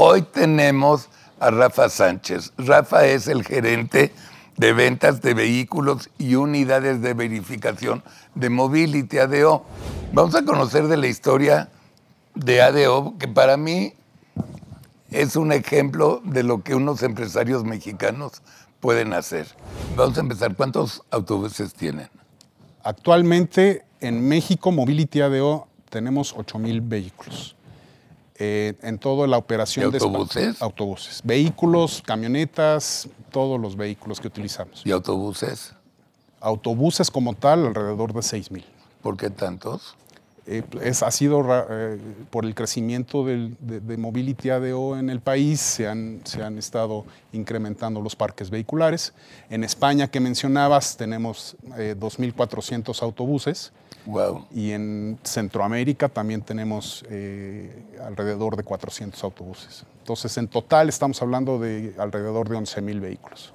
Hoy tenemos a Rafa Sánchez. Rafa es el gerente de ventas de vehículos y unidades de verificación de Mobility ADO. Vamos a conocer de la historia de ADO, que para mí es un ejemplo de lo que unos empresarios mexicanos pueden hacer. Vamos a empezar. ¿Cuántos autobuses tienen? Actualmente en México, Mobility ADO, tenemos 8.000 vehículos. Eh, en toda la operación de autobuses. autobuses, vehículos, camionetas, todos los vehículos que utilizamos. ¿Y autobuses? Autobuses como tal, alrededor de 6.000. ¿Por qué tantos? Eh, es, ha sido eh, por el crecimiento del, de, de, Mobility ADO en el país, se han, se han, estado incrementando los parques vehiculares. En España, que mencionabas, tenemos 2.400 eh, autobuses. Y en Centroamérica también tenemos alrededor de 400 autobuses. Entonces, en total estamos hablando de alrededor de 11.000 vehículos.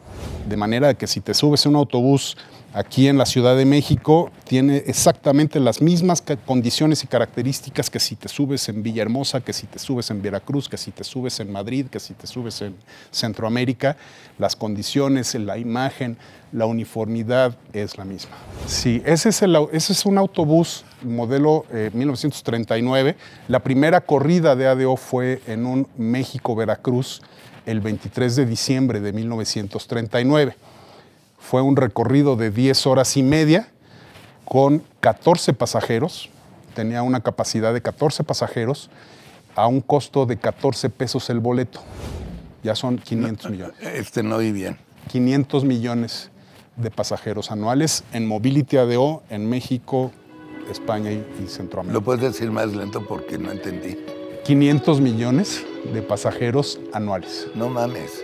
De manera que si te subes a un autobús aquí en la Ciudad de México tiene exactamente las mismas condiciones y características que si te subes en Villahermosa, que si te subes en Veracruz, que si te subes en Madrid, que si te subes en Centroamérica. Las condiciones, la imagen, la uniformidad es la misma. Sí, ese es, un autobús modelo 1939. Eh, la primera corrida de ADO fue en un México-Veracruz el 23 de diciembre de 1939. Fue un recorrido de 10 horas y media con 14 pasajeros. Tenía una capacidad de 14 pasajeros a un costo de 14 pesos el boleto. Ya son 500 millones. Este no vi bien. 500 millones de pasajeros anuales en Mobility ADO en México, España y, Centroamérica. ¿Lo puedes decir más lento porque no entendí? 500 millones de pasajeros anuales. No mames.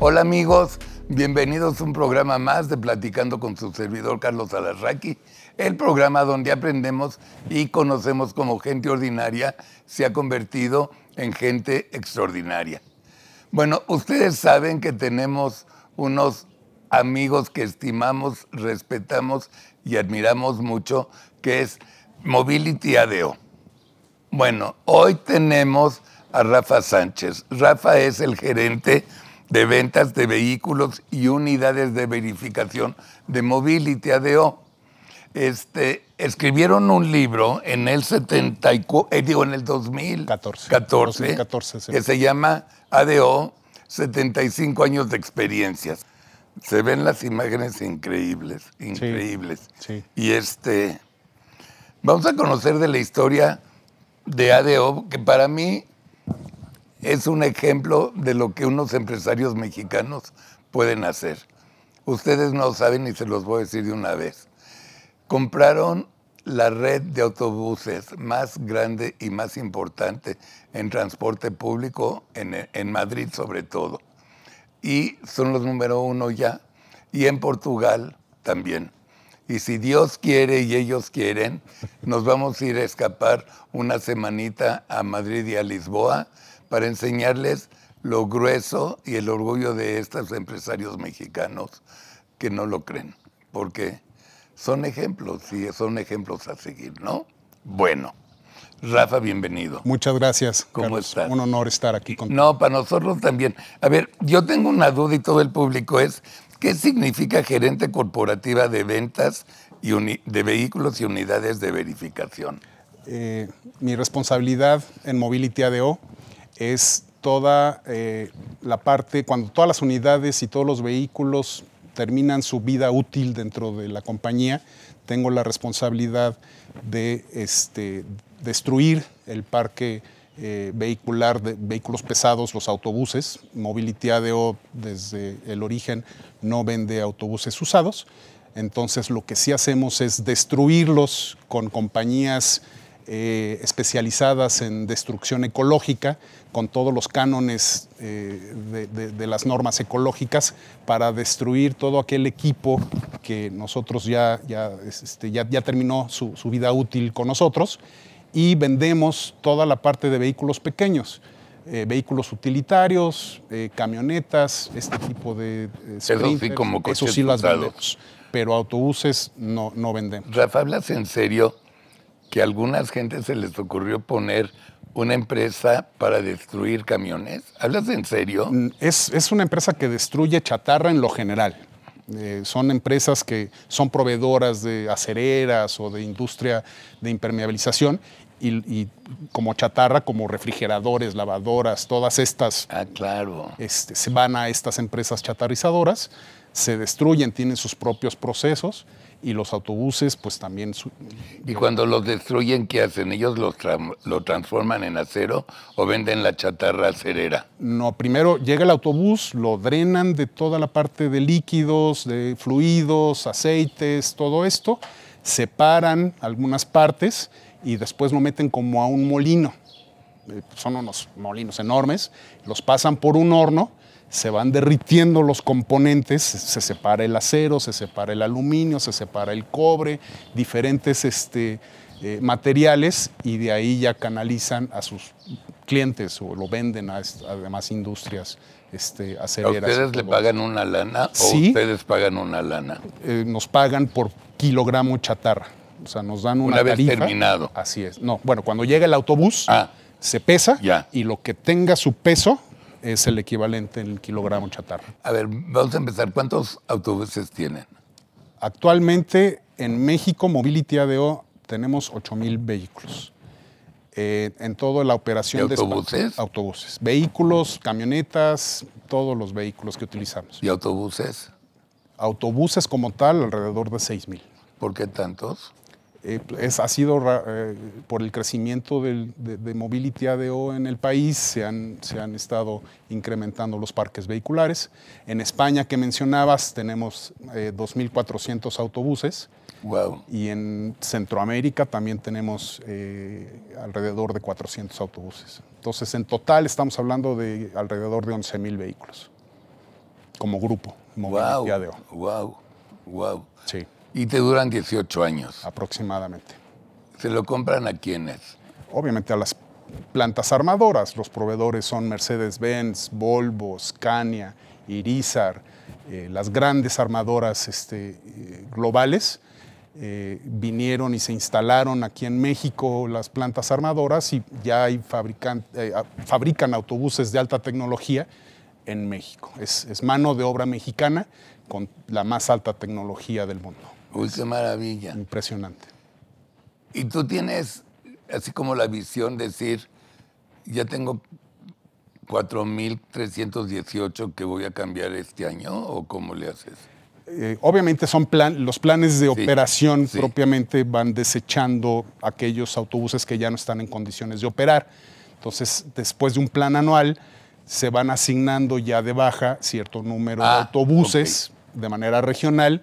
Hola amigos, bienvenidos a un programa más de Platicando con su servidor Carlos Alarraqui, el programa donde aprendemos y conocemos como gente ordinaria se ha convertido en gente extraordinaria. Bueno, ustedes saben que tenemos unos amigos que estimamos, respetamos y admiramos mucho, que es Mobility ADO. Bueno, hoy tenemos a Rafa Sánchez. Rafa es el gerente de ventas de vehículos y unidades de verificación de Mobility ADO. Este, escribieron un libro en el 74, eh, digo en el 2014, que se llama ADO 75 años de experiencias. Se ven las imágenes increíbles, increíbles. Y este vamos a conocer de la historia de ADO que para mí es un ejemplo de lo que unos empresarios mexicanos pueden hacer. Ustedes no saben y se los voy a decir de una vez. Compraron la red de autobuses más grande y más importante en transporte público, en, en Madrid sobre todo. Y son los número uno ya. Y en Portugal también. Y si Dios quiere y ellos quieren, nos vamos a ir a escapar una semanita a Madrid y a Lisboa para enseñarles lo grueso y el orgullo de estos empresarios mexicanos que no lo creen, porque son ejemplos, sí, son ejemplos a seguir, ¿no? Bueno, Rafa, bienvenido. Muchas gracias. ¿Cómo Un honor estar aquí contigo. No, para nosotros también. A ver, yo tengo una duda y todo el público es, ¿qué significa gerente corporativa de ventas y de vehículos y unidades de verificación? Eh, mi responsabilidad en Mobility ADO es toda eh, la parte, cuando todas las unidades y todos los vehículos terminan su vida útil dentro de la compañía, tengo la responsabilidad de este, destruir el parque eh, vehicular de vehículos pesados, los autobuses. Mobility ADO desde el origen no vende autobuses usados. Entonces lo que sí hacemos es destruirlos con compañías eh, especializadas en destrucción ecológica, con todos los cánones eh, de, las normas ecológicas, para destruir todo aquel equipo que nosotros ya, ya, este, ya, terminó su, vida útil con nosotros, y vendemos toda la parte de vehículos pequeños. Eh, vehículos utilitarios, camionetas, este tipo de... Eso sí, como eso sí las vendemos, pero autobuses no, no vendemos. Rafa, ¿hablas en serio? que a algunas gentes se les ocurrió poner una empresa para destruir camiones. ¿Hablas en serio? Mm, es, una empresa que destruye chatarra en lo general. Eh, son empresas que son proveedoras de acereras o de industria de impermeabilización y, como chatarra, como refrigeradores, lavadoras, todas estas ah, claro. Este, se van a estas empresas chatarrizadoras, se destruyen, tienen sus propios procesos y los autobuses pues también... ¿Y cuando los destruyen qué hacen? ¿Ellos los lo transforman en acero o venden la chatarra acerera? No, primero llega el autobús, lo drenan de toda la parte de líquidos, de fluidos, aceites, todo esto, separan algunas partes y después lo meten como a un molino. Eh, son unos molinos enormes, los pasan por un horno se van derritiendo los componentes, se separa el acero, se separa el aluminio, se separa el cobre, diferentes este, eh, materiales y de ahí ya canalizan a sus clientes o lo venden a, demás industrias este, ¿A ustedes le pagan una lana ¿Sí? o ustedes pagan una lana? Eh, nos pagan por kilogramo chatarra. O sea, nos dan una, una vez terminado. Así es. No, bueno, cuando llega el autobús, ah. se pesa y lo que tenga su peso es el equivalente en el kilogramo chatarra. A ver, vamos a empezar. ¿Cuántos autobuses tienen? Actualmente en México Mobility ADO tenemos 8.000 vehículos. Eh, en toda la operación de autobuses? autobuses, vehículos, camionetas, todos los vehículos que utilizamos. ¿Y autobuses? Autobuses como tal, alrededor de 6.000. ¿Por qué tantos? Eh, ha sido eh, por el crecimiento de, de, Mobility ADO en el país, se han, se han estado incrementando los parques vehiculares. En España, que mencionabas, tenemos 2.400 eh, autobuses. Y en Centroamérica también tenemos alrededor de 400 autobuses. Entonces, en total estamos hablando de alrededor de 11.000 vehículos como grupo. Mobility ADO. Wow. Wow. Sí. Y te duran 18 años. Aproximadamente. ¿Se lo compran a quiénes? Obviamente a las plantas armadoras. Los proveedores son Mercedes-Benz, Volvo, Scania, Irizar, eh, las grandes armadoras este, eh, globales. Eh, vinieron y se instalaron aquí en México las plantas armadoras y ya hay fabrican, autobuses de alta tecnología en México. es mano de obra mexicana con la más alta tecnología del mundo. Uy, qué maravilla. Impresionante. Y tú tienes, así como la visión, decir, ya tengo 4.318 que voy a cambiar este año, o cómo le haces? Eh, obviamente son plan, los planes de operación propiamente van desechando aquellos autobuses que ya no están en condiciones de operar. Entonces, después de un plan anual, se van asignando ya de baja cierto número de ah, autobuses de manera regional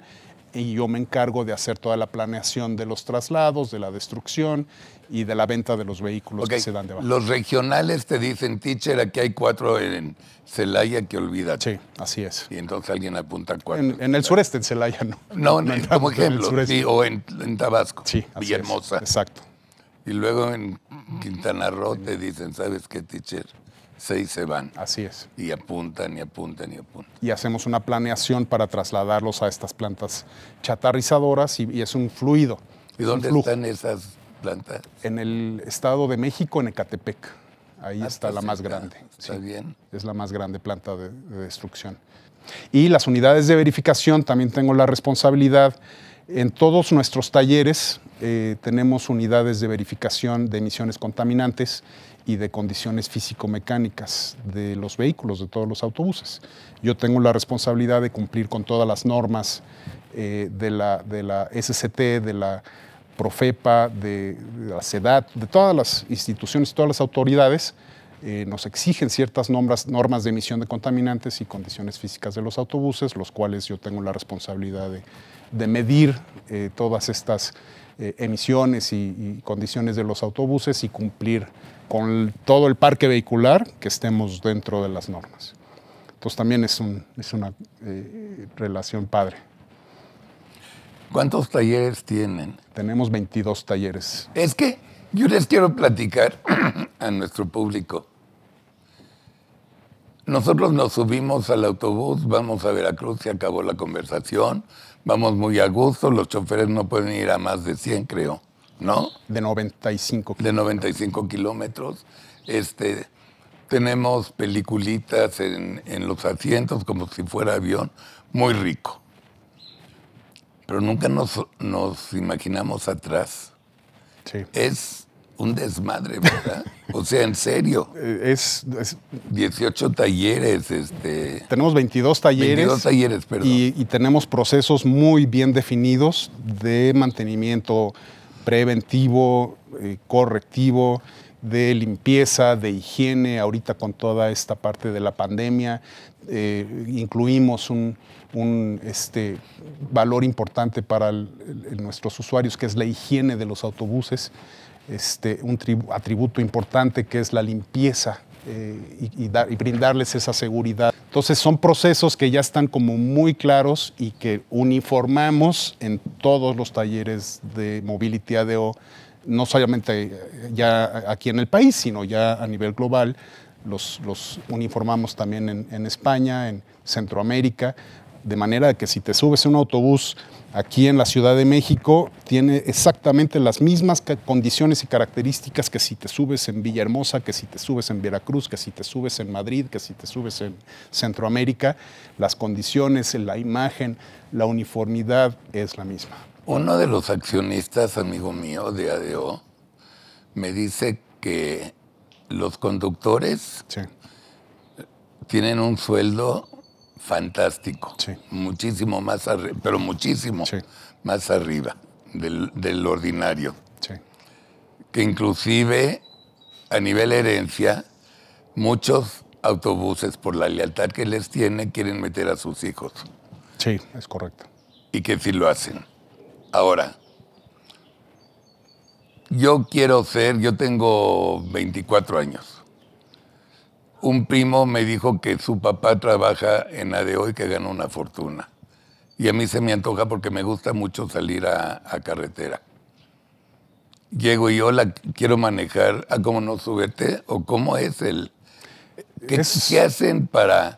y yo me encargo de hacer toda la planeación de los traslados, de la destrucción y de la venta de los vehículos que se dan de baja. Los regionales te dicen, teacher, aquí hay cuatro en Celaya que olvídate. Sí, así es. Y entonces alguien apunta cuatro. En, el sureste, en Celaya no. No, no, como ejemplo, en sí, o en, Tabasco, sí, así exacto. Y luego en Quintana Roo te dicen, ¿sabes qué, teacher? seis se van. Así es. Y apuntan y apuntan y apuntan. Y hacemos una planeación para trasladarlos a estas plantas chatarrizadoras y, es un fluido. ¿Y dónde están esas plantas? En el Estado de México, en Ecatepec. Ahí ah, está, la más grande. Está bien. Es la más grande planta de, destrucción. Y las unidades de verificación, también tengo la responsabilidad. En todos nuestros talleres eh, tenemos unidades de verificación de emisiones contaminantes y de condiciones físico-mecánicas de los vehículos, de todos los autobuses. Yo tengo la responsabilidad de cumplir con todas las normas eh, de, la, de la SCT, de la Profepa, de, la SEDAT, de todas las instituciones, todas las autoridades. Eh, nos exigen ciertas normas, normas de emisión de contaminantes y condiciones físicas de los autobuses, los cuales yo tengo la responsabilidad de, medir eh, todas estas emisiones y, y, condiciones de los autobuses y cumplir con todo el parque vehicular que estemos dentro de las normas. Entonces también es, una eh, relación padre. ¿Cuántos talleres tienen? Tenemos 22 talleres. Es que yo les quiero platicar a nuestro público. Nosotros nos subimos al autobús, vamos a Veracruz, y acabó la conversación, vamos muy a gusto, los choferes no pueden ir a más de 100, creo. ¿no? De 95 kilómetros. De 95 kilómetros. Este, tenemos peliculitas en, los asientos como si fuera avión, muy rico. Pero nunca nos, imaginamos atrás. Sí. Es un desmadre, ¿verdad? o sea, en serio. Eh, es, 18 talleres, este. Tenemos 22 talleres. 22 talleres, perdón. y tenemos procesos muy bien definidos de mantenimiento preventivo, eh, correctivo, de limpieza, de higiene, ahorita con toda esta parte de la pandemia, eh, incluimos un, este, valor importante para nuestros usuarios, que es la higiene de los autobuses, este, un atributo importante que es la limpieza eh, y, brindarles esa seguridad. Entonces son procesos que ya están como muy claros y que uniformamos en todos los talleres de Mobility ADO, no solamente eh, ya aquí en el país, sino ya a nivel global. Los, uniformamos también en, en España, en Centroamérica, de manera que si te subes un autobús aquí en la Ciudad de México, tiene exactamente las mismas condiciones y características que si te subes en Villahermosa, que si te subes en Veracruz, que si te subes en Madrid, que si te subes en Centroamérica. Las condiciones, la imagen, la uniformidad es la misma. Uno de los accionistas, amigo mío, de ADO, me dice que los conductores tienen un sueldo fantástico. Muchísimo más arriba, pero muchísimo más arriba del, ordinario. Que inclusive a nivel herencia, muchos autobuses, por la lealtad que les tiene, quieren meter a sus hijos. Sí, es correcto. Y que sí lo hacen. Ahora, yo quiero ser, yo tengo 24 años un primo me dijo que su papá trabaja en la de hoy que gana una fortuna. Y a mí se me antoja porque me gusta mucho salir a, carretera. Llego y yo la quiero manejar a ah, cómo no subete? o cómo es el... ¿Qué, hacen para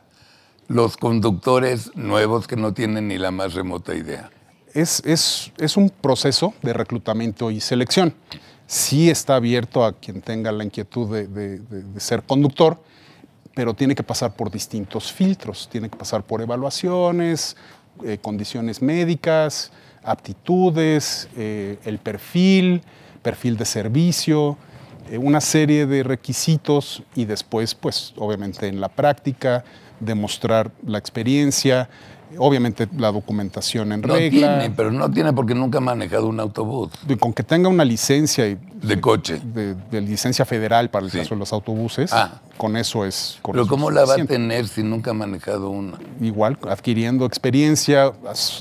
los conductores nuevos que no tienen ni la más remota idea? Es, un proceso de reclutamiento y selección. Sí está abierto a quien tenga la inquietud de ser conductor, pero tiene que pasar por distintos filtros, tiene que pasar por evaluaciones, eh, condiciones médicas, aptitudes, eh, el perfil, perfil de servicio, eh, una serie de requisitos y después, pues obviamente en la práctica, demostrar la experiencia, Obviamente la documentación en no Tiene, pero no tiene porque nunca ha manejado un autobús. con que tenga una licencia de, coche. De, licencia federal para el caso de los autobuses, ah. con eso es. Con pero ¿cómo la va a tener si nunca ha manejado una? Igual, adquiriendo experiencia,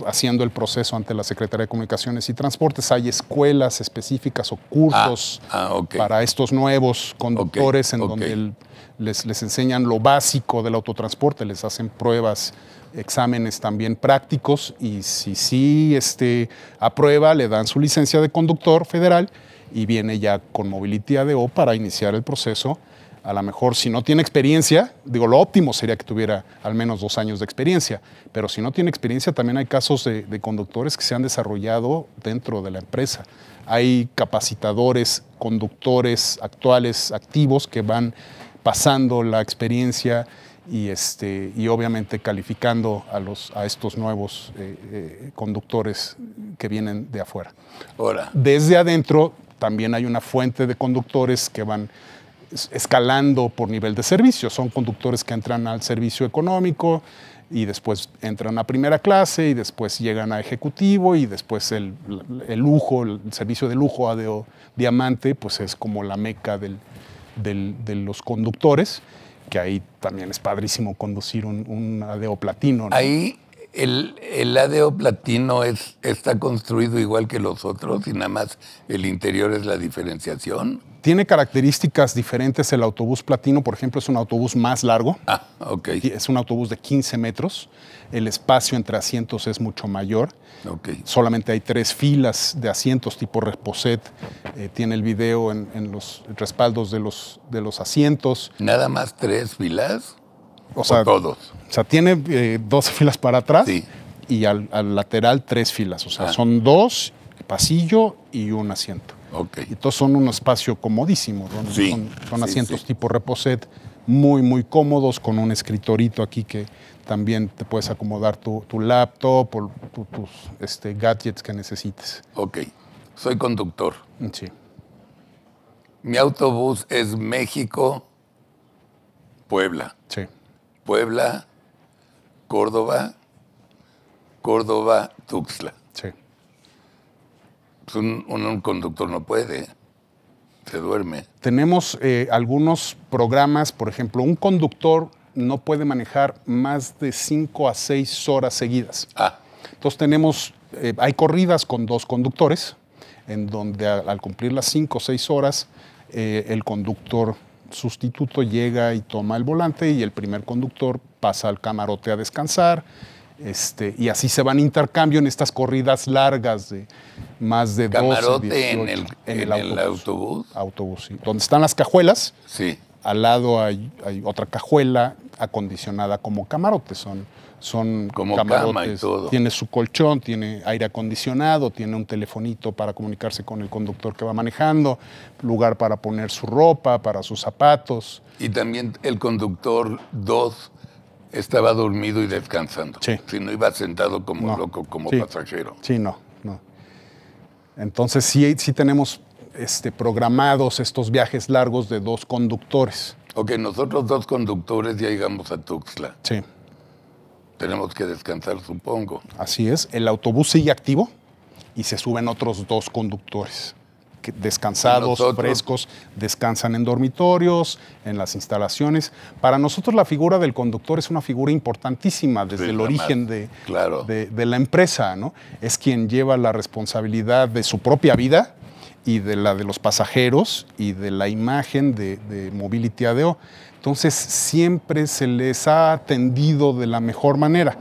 haciendo el proceso ante la Secretaría de Comunicaciones y Transportes. Hay escuelas específicas o cursos ah, ah, para estos nuevos conductores en donde les, les enseñan lo básico del autotransporte, les hacen pruebas exámenes también prácticos y si sí este, aprueba, le dan su licencia de conductor federal y viene ya con Mobility ADO para iniciar el proceso. A lo mejor si no tiene experiencia, digo, lo óptimo sería que tuviera al menos dos años de experiencia, pero si no tiene experiencia también hay casos de, de conductores que se han desarrollado dentro de la empresa. Hay capacitadores, conductores actuales, activos, que van pasando la experiencia y, este, y obviamente calificando a, los, a estos nuevos eh, eh, conductores que vienen de afuera. ahora Desde adentro también hay una fuente de conductores que van escalando por nivel de servicio. Son conductores que entran al servicio económico y después entran a primera clase y después llegan a ejecutivo y después el, el lujo, el servicio de lujo ADO Diamante, pues es como la meca del, del, de los conductores que ahí también es padrísimo conducir un, un adeo platino. Ahí el, el ADO platino es, está construido igual que los otros y nada más el interior es la diferenciación. Tiene características diferentes el autobús platino, por ejemplo, es un autobús más largo. Ah, ok. Es un autobús de 15 metros. El espacio entre asientos es mucho mayor. Okay. Solamente hay tres filas de asientos tipo reposet. Eh, tiene el video en, en, los respaldos de los, de los asientos. ¿Nada más tres filas? O, sea, todos. O sea, tiene eh, dos filas para atrás y al, lateral tres filas. O sea, ah. son dos, pasillo y un asiento. Y todos son un espacio comodísimo. ¿no? Son, asientos tipo reposet, muy, muy cómodos, con un escritorito aquí que también te puedes acomodar tu, laptop o tus este, gadgets que necesites. Ok. Soy conductor. Sí. Mi autobús es México, Puebla. Sí. Puebla, Córdoba, Córdoba, Tuxtla. Sí. Pues un, conductor no puede, se duerme. Tenemos eh, algunos programas, por ejemplo, un conductor no puede manejar más de 5 a 6 horas seguidas. Ah. Entonces tenemos, eh, hay corridas con dos conductores, en donde al, cumplir las 5 o 6 horas, eh, el conductor sustituto llega y toma el volante y el primer conductor pasa al camarote a descansar. Este, y así se van intercambio en estas corridas largas de más de Camarote en, el, en, el, autobús, autobús. Donde están las cajuelas. Sí. Al lado hay, otra cajuela acondicionada como camarote. Son son como cama y todo. tiene su colchón, tiene aire acondicionado, tiene un telefonito para comunicarse con el conductor que va manejando, lugar para poner su ropa, para sus zapatos. Y también el conductor 2 estaba dormido y descansando. Sí. Si no iba sentado como loco, como pasajero. Sí, no, no. Entonces sí, tenemos este, programados estos viajes largos de dos conductores. o que nosotros dos conductores ya llegamos a Tuxtla. Sí tenemos que descansar, supongo. Así es, el autobús sigue activo y se suben otros dos conductores descansados, frescos, descansan en dormitorios, en las instalaciones. Para nosotros la figura del conductor es una figura importantísima desde el origen de, la empresa, ¿no? Es quien lleva la responsabilidad de su propia vida y de la de los pasajeros y de la imagen de, de Mobility ADO. Entonces siempre se les ha atendido de la mejor manera.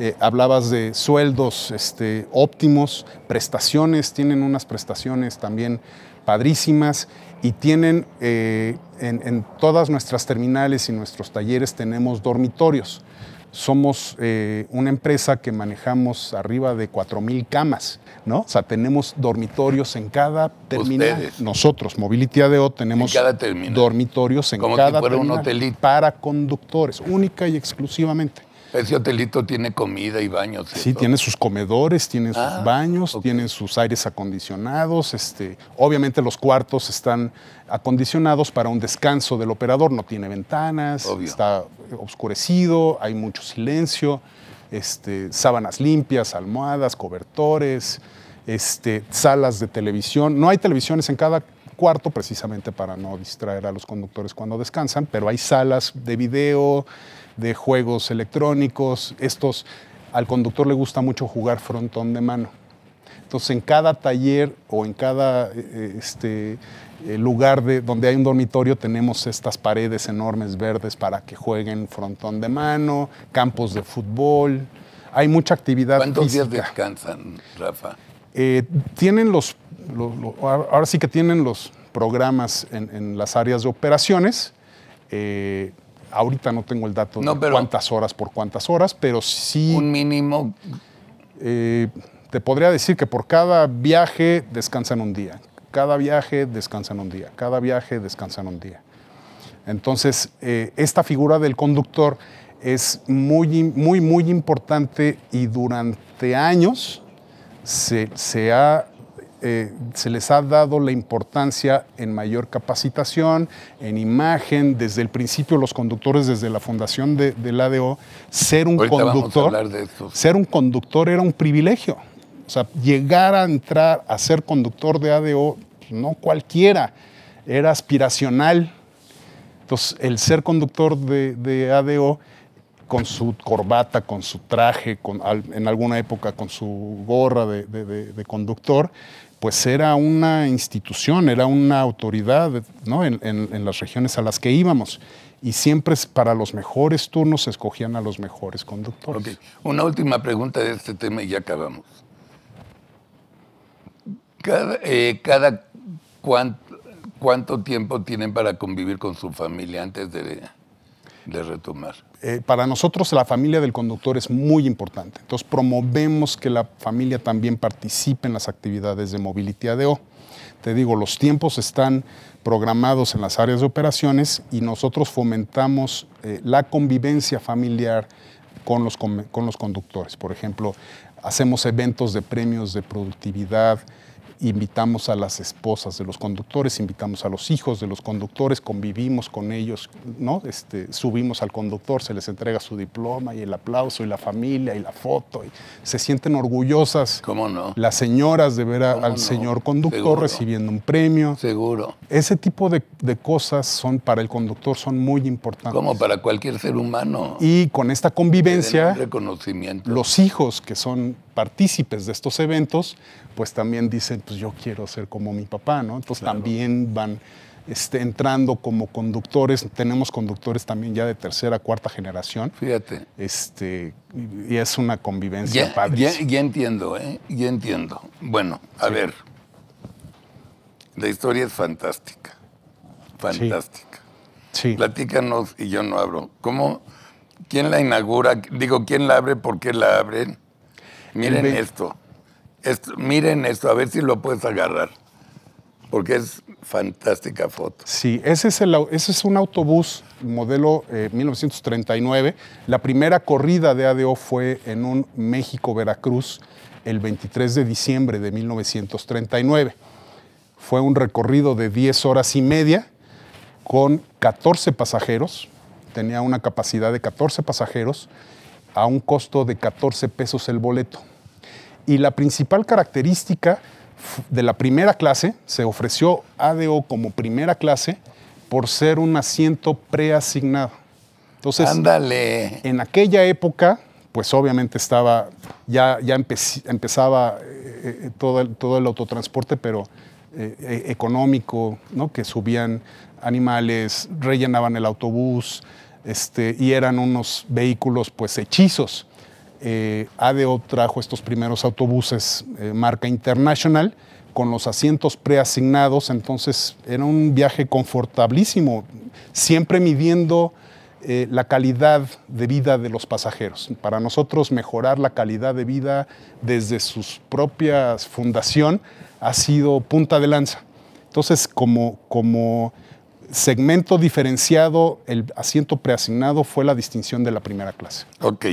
Eh, hablabas de sueldos este, óptimos, prestaciones, tienen unas prestaciones también padrísimas y tienen eh, en, todas nuestras terminales y nuestros talleres tenemos dormitorios somos eh, una empresa que manejamos arriba de 4.000 camas, ¿no? O sea, tenemos dormitorios en cada terminal. Ustedes. Nosotros, Mobility ADO, tenemos dormitorios en Como cada si para conductores, única y exclusivamente. Ese hotelito tiene comida y baños. Sí, tiene sus comedores, tiene sus ah, baños, tiene sus aires acondicionados. Este, obviamente los cuartos están acondicionados para un descanso del operador. No tiene ventanas, está oscurecido, hay mucho silencio, este, sábanas limpias, almohadas, cobertores, este, salas de televisión. No hay televisiones en cada cuarto precisamente para no distraer a los conductores cuando descansan, pero hay salas de video de juegos electrónicos, estos, al conductor le gusta mucho jugar frontón de mano. Entonces, en cada taller o en cada eh, este, eh, lugar de, donde hay un dormitorio tenemos estas paredes enormes verdes para que jueguen frontón de mano, campos de fútbol. Hay mucha actividad. ¿Cuántos días descansan, Rafa? Eh, tienen ahora sí que tienen los programas en, las áreas de operaciones ahorita no tengo el dato de cuántas horas por cuántas horas, pero sí. Un mínimo. Eh, te podría decir que por cada viaje descansan un día. Cada viaje descansan un día. Cada viaje descansan un día. Entonces, eh, esta figura del conductor es muy, muy, muy importante y durante años se, se ha eh, se les ha dado la importancia en mayor capacitación, en imagen, desde el principio los conductores, desde la fundación de, del ADO, ser un conductor, ser un conductor era un privilegio. O sea, llegar a entrar a ser conductor de ADO, no cualquiera, era aspiracional. Entonces, el ser conductor de, ADO con su corbata, con su traje, con, en alguna época con su gorra de conductor, pues era una institución, era una autoridad en, las regiones a las que íbamos. Y siempre para los mejores turnos se escogían a los mejores conductores. Una última pregunta de este tema y ya acabamos. Cada, eh, cuánto tiempo tienen para convivir con su familia antes de, de retomar. Eh, para nosotros la familia del conductor es muy importante. Entonces promovemos que la familia también participe en las actividades de Mobility ADO. Te digo, los tiempos están programados en las áreas de operaciones y nosotros fomentamos eh, la convivencia familiar con los, con los conductores. Por ejemplo, hacemos eventos de premios de productividad, invitamos a las esposas de los conductores, invitamos a los hijos de los conductores, convivimos con ellos, ¿no? Este, subimos al conductor, se les entrega su diploma y el aplauso y la familia y la foto. Y se sienten orgullosas ¿Cómo no? las señoras de ver al señor conductor recibiendo un premio. Seguro. Ese tipo de, cosas son para el conductor son muy importantes. Como para cualquier ser humano. Y con esta convivencia, reconocimiento. los hijos que son partícipes de estos eventos, pues también dicen, pues yo quiero ser como mi papá, ¿no? Entonces también van este, entrando como conductores, tenemos conductores también ya de tercera, cuarta generación. Fíjate. Este, y es una convivencia ya, padre. Ya, entiendo, ¿eh? Ya entiendo. Bueno, a ver, la historia es fantástica, fantástica. Sí. Platícanos, y yo no abro, ¿cómo, quién la inaugura? Digo, ¿quién la abre? ¿Por qué la abren? Miren esto. Miren esto, a ver si lo puedes agarrar. Porque es fantástica foto. Sí, ese es, el, ese es un autobús modelo 1939. Eh, La primera corrida de ADO fue en un México-Veracruz el 23 de diciembre de 1939. Fue un recorrido de 10 horas y media con 14 pasajeros. Tenía una capacidad de 14 pasajeros a un costo de 14 pesos el boleto. Y la principal característica de la primera clase, se ofreció ADO como primera clase por ser un asiento preasignado. Entonces, Ándale. en aquella época, pues obviamente estaba, ya, ya empezaba eh, eh, todo, el, autotransporte, pero eh, e-, económico, ¿no? que subían animales, rellenaban el autobús, este, y eran unos vehículos pues hechizos. Eh, ADO trajo estos primeros autobuses eh, marca International con los asientos preasignados, entonces era un viaje confortabilísimo, siempre midiendo eh, la calidad de vida de los pasajeros. Para nosotros mejorar la calidad de vida desde sus propias fundación ha sido punta de lanza. Entonces, como, como segmento diferenciado, el asiento preasignado fue la distinción de la primera clase. Ok.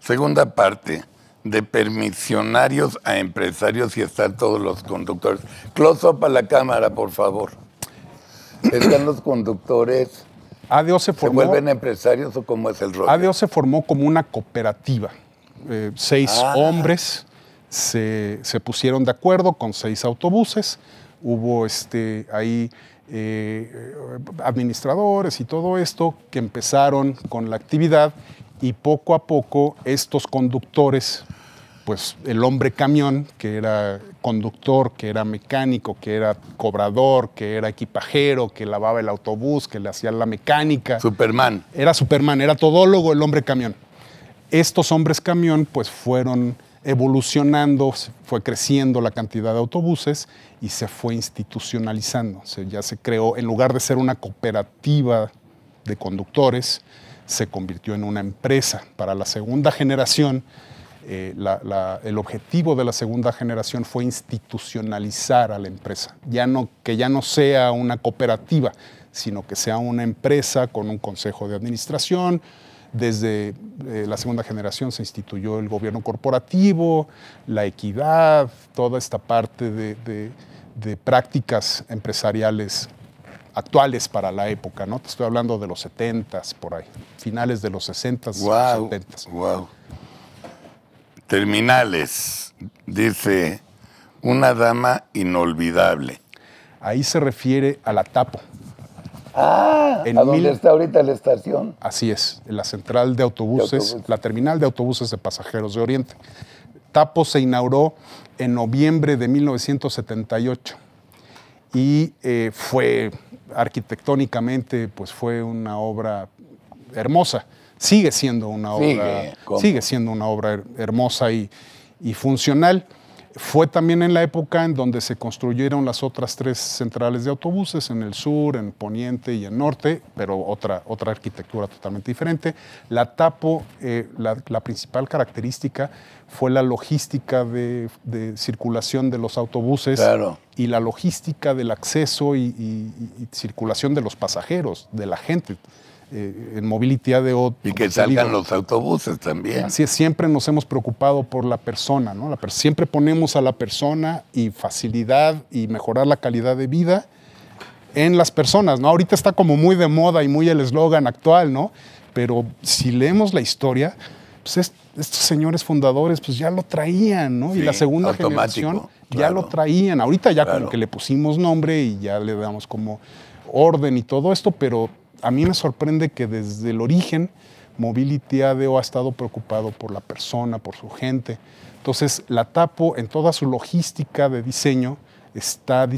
Segunda parte, de permisionarios a empresarios y están todos los conductores. Close-up a la cámara, por favor. Están los conductores. se ¿Se vuelven empresarios o cómo es el rol? ADO se formó como una cooperativa. Eh, seis ah. hombres se, pusieron de acuerdo con seis autobuses. Hubo este, ahí eh, administradores y todo esto que empezaron con la actividad y poco a poco estos conductores, pues el hombre camión, que era conductor, que era mecánico, que era cobrador, que era equipajero, que lavaba el autobús, que le hacía la mecánica. Superman. Era Superman, era todólogo el hombre camión. Estos hombres camión pues fueron evolucionando, fue creciendo la cantidad de autobuses y se fue institucionalizando. ya se creó, en lugar de ser una cooperativa de conductores, se convirtió en una empresa. Para la segunda generación, eh, el objetivo de la segunda generación fue institucionalizar a la empresa, ya no, que ya no sea una cooperativa, sino que sea una empresa con un consejo de administración, desde eh, la segunda generación se instituyó el gobierno corporativo, la equidad, toda esta parte de, prácticas empresariales actuales para la época, ¿no? Te estoy hablando de los 70s por ahí, finales de los 60s, wow, 70s. Wow. Terminales, dice una dama inolvidable. Ahí se refiere a la tapo. Ah, en a está ahorita la estación. Así es, la central de autobuses, la terminal de autobuses de pasajeros de Oriente. Tapo se inauguró en noviembre de 1978 y eh, fue arquitectónicamente, pues fue una obra hermosa. Sigue siendo una obra, sigue, siendo una obra hermosa y funcional. Fue también en la época en donde se construyeron las otras tres centrales de autobuses, en el sur, en Poniente y en Norte, pero otra, otra arquitectura totalmente diferente. La TAPO, eh, la, principal característica fue la logística de, circulación de los autobuses y la logística del acceso y circulación de los pasajeros, de la gente en eh, movilidad de Y que salgan los autobuses también. Así es, siempre nos hemos preocupado por la persona, ¿no? La siempre ponemos a la persona y facilidad y mejorar la calidad de vida en las personas, ¿no? Ahorita está como muy de moda y muy el eslogan actual, ¿no? Pero si leemos la historia, pues estos señores fundadores pues ya lo traían, ¿no? y la segunda generación ya lo traían. Ahorita ya como que le pusimos nombre y ya le damos como orden y todo esto, pero a mí me sorprende que desde el origen Mobility ADO ha estado preocupado por la persona, por su gente. Entonces, la TAPO en toda su logística de diseño está,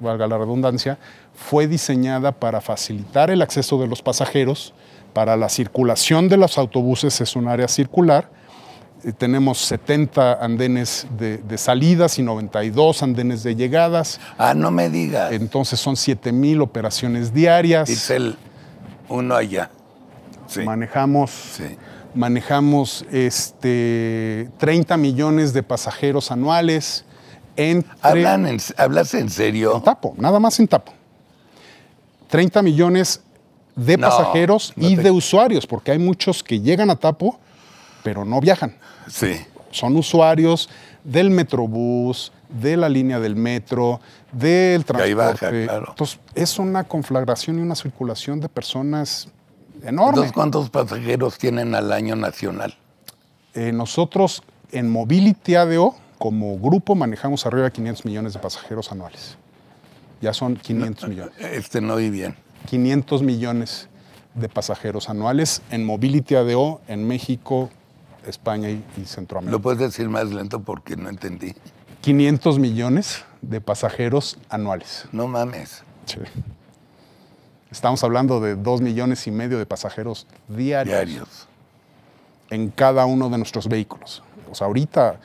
valga la redundancia, fue diseñada para facilitar el acceso de los pasajeros, para la circulación de los autobuses es un área circular, eh, tenemos 70 andenes de, salidas y 92 andenes de llegadas. Ah, no me digas. Entonces son mil operaciones diarias. Es el uno allá. Sí. Manejamos. Manejamos este 30 millones de pasajeros anuales. en, ¿Hablas en serio? En tapo, nada más en tapo. 30 millones de pasajeros y de usuarios, porque hay muchos que llegan a Tapo pero no viajan. Sí. Son usuarios del Metrobús, de la línea del metro, del transporte. Ahí baja, Entonces, es una conflagración y una circulación de personas enorme. Entonces, ¿cuántos pasajeros tienen al año nacional? Eh, nosotros en Mobility ADO, como grupo, manejamos arriba de 500 millones de pasajeros anuales. Ya son 500 millones. Este no vi bien. 500 millones de pasajeros anuales en Mobility ADO en México España y, Centroamérica. ¿Lo puedes decir más lento porque no entendí? 500 millones de pasajeros anuales. No mames. Estamos hablando de 2 millones y medio de pasajeros diarios, diarios. En cada uno de nuestros vehículos. O sea, ahorita,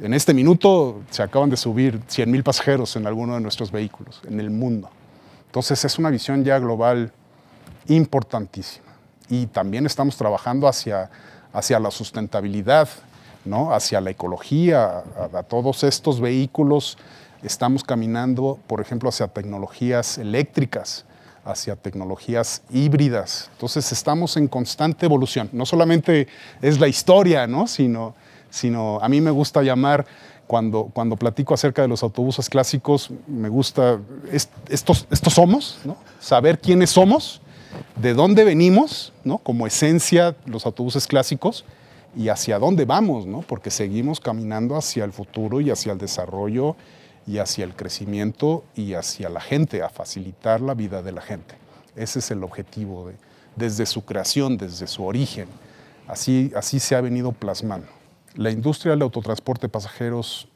en este minuto, se acaban de subir 100 mil pasajeros en alguno de nuestros vehículos, en el mundo. Entonces, es una visión ya global importantísima. Y también estamos trabajando hacia hacia la sustentabilidad, ¿no? hacia la ecología, a, todos estos vehículos. Estamos caminando, por ejemplo, hacia tecnologías eléctricas, hacia tecnologías híbridas. Entonces estamos en constante evolución. No solamente es la historia, ¿no? sino, sino a mí me gusta llamar cuando, cuando, platico acerca de los autobuses clásicos, me gusta, estos, estos somos, ¿no? saber quiénes somos de dónde venimos, como esencia los autobuses clásicos, y hacia dónde vamos, porque seguimos caminando hacia el futuro y hacia el desarrollo y hacia el crecimiento y hacia la gente, a facilitar la vida de la gente. Ese es el objetivo desde su creación, desde su origen. Así, se ha venido plasmando. La industria del autotransporte de pasajeros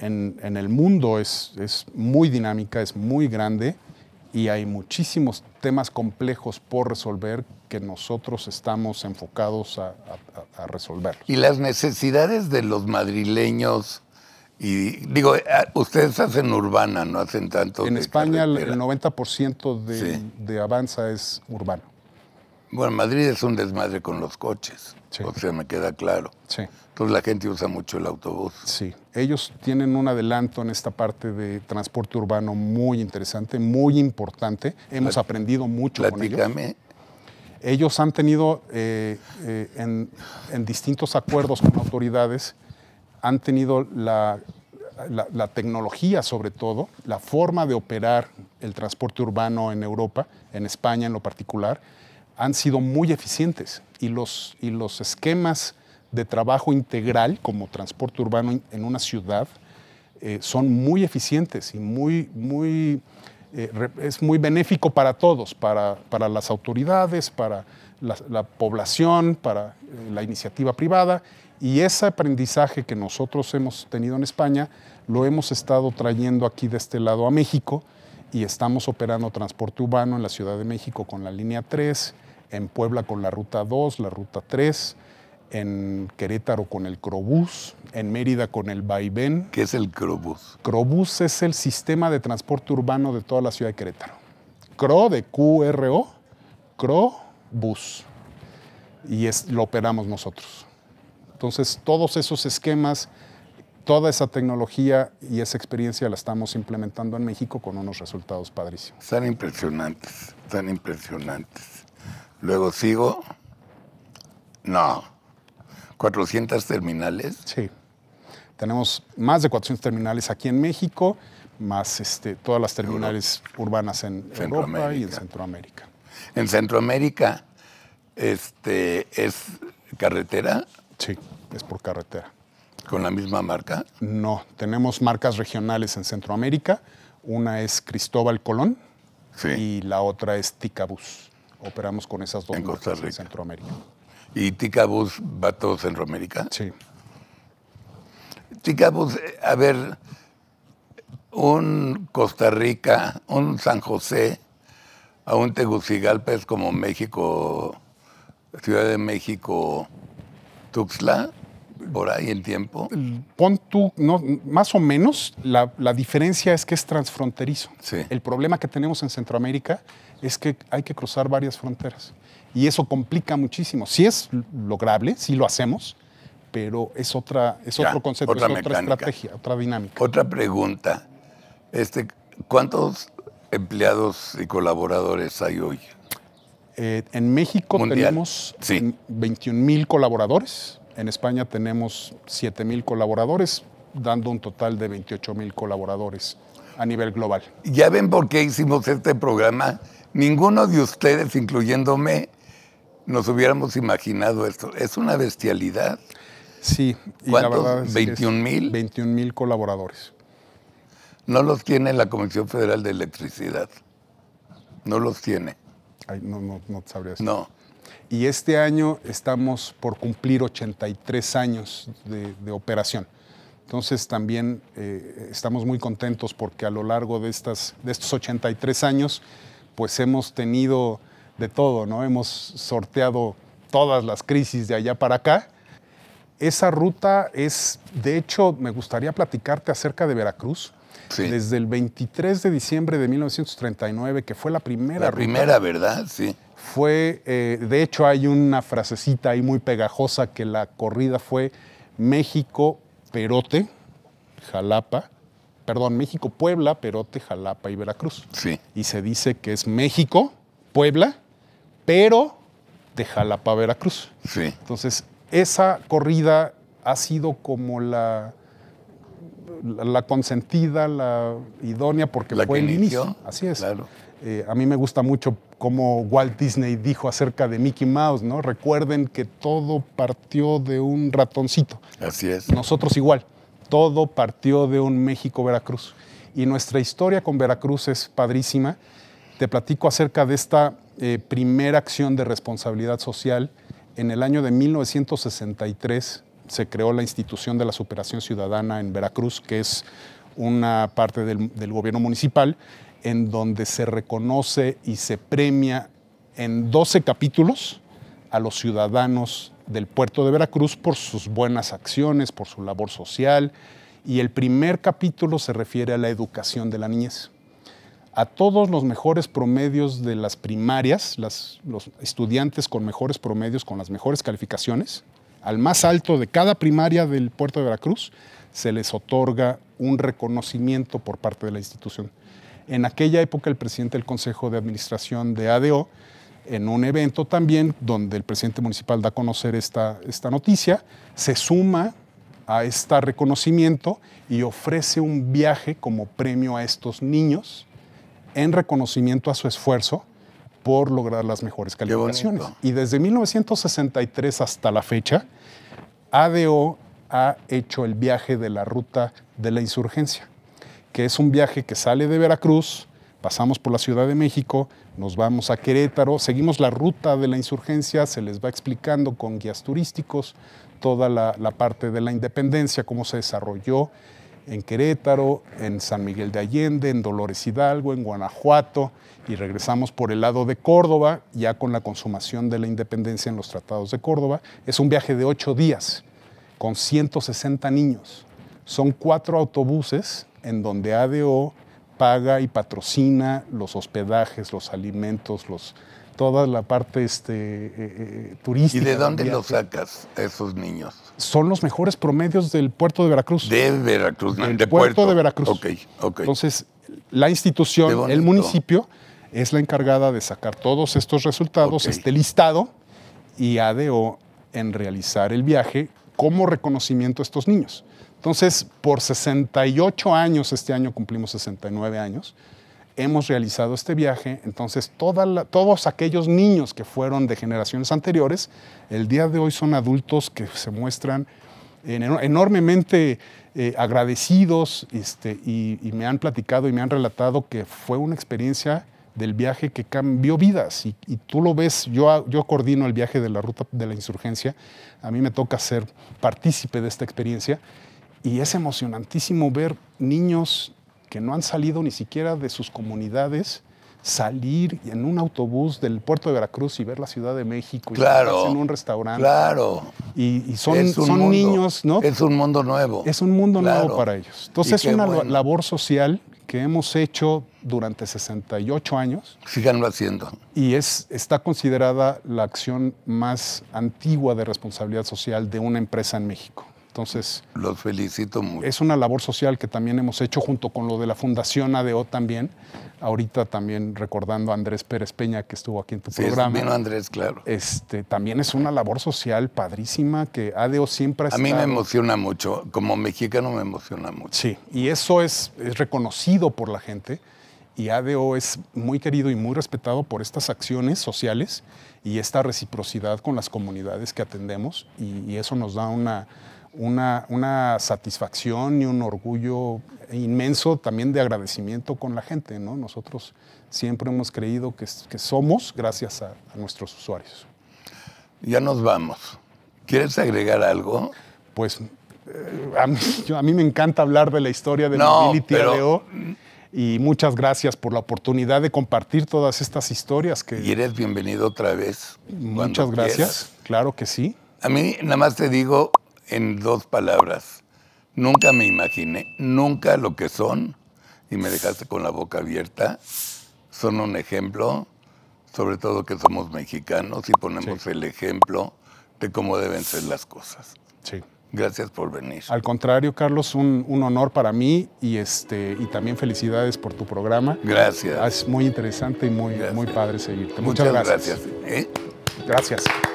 en, el mundo es muy dinámica, es muy grande y hay muchísimos temas complejos por resolver que nosotros estamos enfocados a, resolver. Y las necesidades de los madrileños, y digo, ustedes hacen urbana, no hacen tanto. En España el 90% de, de Avanza es urbano. Bueno, Madrid es un desmadre con los coches, o sea, me queda claro. Sí. Entonces la gente usa mucho el autobús. Sí, ellos tienen un adelanto en esta parte de transporte urbano muy interesante, muy importante. Hemos aprendido mucho con ellos. Ellos han tenido eh, eh, en, distintos acuerdos con autoridades, han tenido la tecnología sobre todo, la forma de operar el transporte urbano en Europa, en España en lo particular han sido muy eficientes y los, esquemas de trabajo integral como transporte urbano en una ciudad eh, son muy eficientes y eh, es muy benéfico para todos, para, las autoridades, para la, población, para eh, la iniciativa privada. Y ese aprendizaje que nosotros hemos tenido en España lo hemos estado trayendo aquí de este lado a México y estamos operando transporte urbano en la Ciudad de México con la línea 3, en Puebla con la ruta 2, la ruta 3, en Querétaro con el Crobús, en Mérida con el Vaivén. ¿Qué es el Crobus Crobus es el sistema de transporte urbano de toda la ciudad de Querétaro. CRO de QRO, bus Y lo operamos nosotros. Entonces, todos esos esquemas toda esa tecnología y esa experiencia la estamos implementando en México con unos resultados padrísimos. Están impresionantes, están impresionantes. Luego sigo. No. 400 terminales. Sí. Tenemos más de 400 terminales aquí en México, más este, todas las terminales urbanas en Europa y en Centroamérica. En Centroamérica, este, ¿es carretera? Sí, es por carretera. ¿Con la misma marca? No, tenemos marcas regionales en Centroamérica. Una es Cristóbal Colón y la otra es Ticabus. Operamos con esas dos en marcas en Centroamérica. ¿Y Ticabus va todo Centroamérica? Sí. Ticabus, eh, a ver, un Costa Rica, un San José, a un Tegucigalpa es como México, Ciudad de México, Tuxtla por ahí el tiempo? Pon tú, no, más o menos, la, diferencia es que es transfronterizo. El problema que tenemos en Centroamérica es que hay que cruzar varias fronteras. Y eso complica muchísimo. Si sí es lograble, sí lo hacemos, pero es, otra, es otro concepto, es otra estrategia, otra dinámica. Otra pregunta. Este, ¿Cuántos empleados y colaboradores hay hoy? Eh, en México tenemos 21 mil colaboradores, en España tenemos 7 mil colaboradores, dando un total de 28 mil colaboradores a nivel global. Ya ven por qué hicimos este programa. Ninguno de ustedes, incluyéndome, nos hubiéramos imaginado esto. Es una bestialidad. Sí, y 21 mil. 21 mil colaboradores. No los tiene la Comisión Federal de Electricidad. No los tiene. no, no, no sabría decir. No y este año estamos por cumplir 83 años de, operación. Entonces también eh, estamos muy contentos porque a lo largo de, estas, de estos 83 años, pues hemos tenido de todo, ¿no? Hemos sorteado todas las crisis de allá para acá. Esa ruta es, de hecho, me gustaría platicarte acerca de Veracruz. Desde el 23 de diciembre de 1939, que fue la primera la primera, ¿verdad? Sí fue, eh, de hecho hay una frasecita ahí muy pegajosa que la corrida fue México, Perote, Jalapa, perdón, México, Puebla, Perote, Jalapa y Veracruz. Sí. Y se dice que es México, Puebla, pero de Jalapa, Veracruz. Sí. Entonces, esa corrida ha sido como la, la, consentida, la idónea, porque ¿La fue el inicio. Así es. Eh, a mí me gusta mucho como Walt Disney dijo acerca de Mickey Mouse, ¿no? Recuerden que todo partió de un ratoncito. Así es. Nosotros igual. Todo partió de un México-Veracruz. Y nuestra historia con Veracruz es padrísima. Te platico acerca de esta eh, primera acción de responsabilidad social. En el año de 1963 se creó la institución de la superación ciudadana en Veracruz, que es una parte del gobierno municipal en donde se reconoce y se premia en 12 capítulos a los ciudadanos del puerto de Veracruz por sus buenas acciones, por su labor social, y el primer capítulo se refiere a la educación de la niñez. A todos los mejores promedios de las primarias, los estudiantes con mejores promedios, con las mejores calificaciones, al más alto de cada primaria del puerto de Veracruz, se les otorga un reconocimiento por parte de la institución. En aquella época el presidente del Consejo de Administración de ADO, en un evento también donde el presidente municipal da a conocer esta, esta noticia, se suma a este reconocimiento y ofrece un viaje como premio a estos niños en reconocimiento a su esfuerzo por lograr las mejores calificaciones. Y desde 1963 hasta la fecha, ADO ha hecho el viaje de la ruta de la insurgencia que es un viaje que sale de Veracruz, pasamos por la Ciudad de México, nos vamos a Querétaro, seguimos la ruta de la insurgencia, se les va explicando con guías turísticos toda la, parte de la independencia, cómo se desarrolló en Querétaro, en San Miguel de Allende, en Dolores Hidalgo, en Guanajuato, y regresamos por el lado de Córdoba, ya con la consumación de la independencia en los tratados de Córdoba. Es un viaje de ocho días, con 160 niños. Son cuatro autobuses en donde ADO paga y patrocina los hospedajes, los alimentos, los, toda la parte este, eh, eh, turística. ¿Y de dónde los sacas esos niños? Son los mejores promedios del puerto de Veracruz. De Veracruz, del puerto, de Veracruz. Entonces, la institución, el municipio, es la encargada de sacar todos estos resultados, este listado, y ADO en realizar el viaje como reconocimiento a estos niños. Entonces, por 68 años, este año cumplimos 69 años, hemos realizado este viaje. Entonces, todos aquellos niños que fueron de generaciones anteriores, el día de hoy son adultos que se muestran enormemente eh, agradecidos este, y, me han platicado y me han relatado que fue una experiencia del viaje que cambió vidas y, y, tú lo ves, yo, yo coordino el viaje de la ruta de la insurgencia, a mí me toca ser partícipe de esta experiencia y es emocionantísimo ver niños que no han salido ni siquiera de sus comunidades salir en un autobús del puerto de Veracruz y ver la Ciudad de México y claro, en un restaurante. Claro. Y, son, niños, ¿no? Es un mundo nuevo. Es un mundo nuevo para ellos. Entonces es una labor social que hemos hecho durante 68 años. Siganlo haciendo. Y es, está considerada la acción más antigua de responsabilidad social de una empresa en México. Entonces. Los felicito mucho. Es una labor social que también hemos hecho junto con lo de la Fundación ADO también. Ahorita también recordando a Andrés Pérez Peña que estuvo aquí en tu sí, programa. Andrés, claro. Este, también es una labor social padrísima que ADO siempre ha estado... A mí me emociona mucho. Como mexicano me emociona mucho. Sí, y eso es, reconocido por la gente y ADO es muy querido y muy respetado por estas acciones sociales y esta reciprocidad con las comunidades que atendemos y eso nos da una una, satisfacción y un orgullo inmenso también de agradecimiento con la gente. ¿no? Nosotros siempre hemos creído que, que somos gracias a, nuestros usuarios. Ya nos vamos. ¿Quieres agregar algo? Pues eh, a, mí, me encanta hablar de la historia de Mobility y muchas gracias por la oportunidad de compartir todas estas historias que... Y eres bienvenido otra vez. Muchas gracias, claro que sí. A mí nada más te digo, en dos palabras. Nunca me imaginé, nunca lo que son, y me dejaste con la boca abierta, son un ejemplo, sobre todo que somos mexicanos y ponemos el ejemplo de cómo deben ser las cosas. Sí. Gracias por venir. Al contrario, Carlos, un, honor para mí y, este, y también felicidades por tu programa. Gracias. Ah, es muy interesante y muy, muy padre seguirte. Muchas, gracias. gracias. ¿eh?